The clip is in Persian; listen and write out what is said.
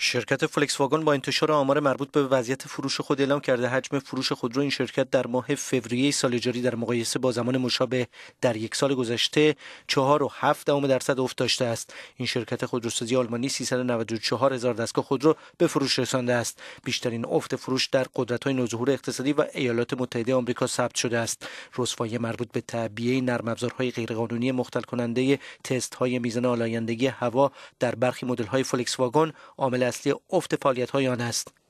شرکت فلکس واگن با انتشار آمار مربوط به وضعیت فروش خود اعلام کرده حجم فروش خودرو این شرکت در ماه فوریه سال جاری در مقایسه با زمان مشابه در یک سال گذشته 4 و 7 درصد افت داشته است این شرکت خودروسازی آلمانی 394 هزار دستگاه خودرو به فروش رسانده است بیشترین افت فروش در قدرت های نوظهور اقتصادی و ایالات متحده آمریکا ثبت شده است رسوایی مربوط به تعبیه نرم افزارهای غیرقانونی مختل کننده تست های میزان آلایندگی هوا در برخی مدل های فلکس واگن عامل اصلی افت فعالیت های آن است.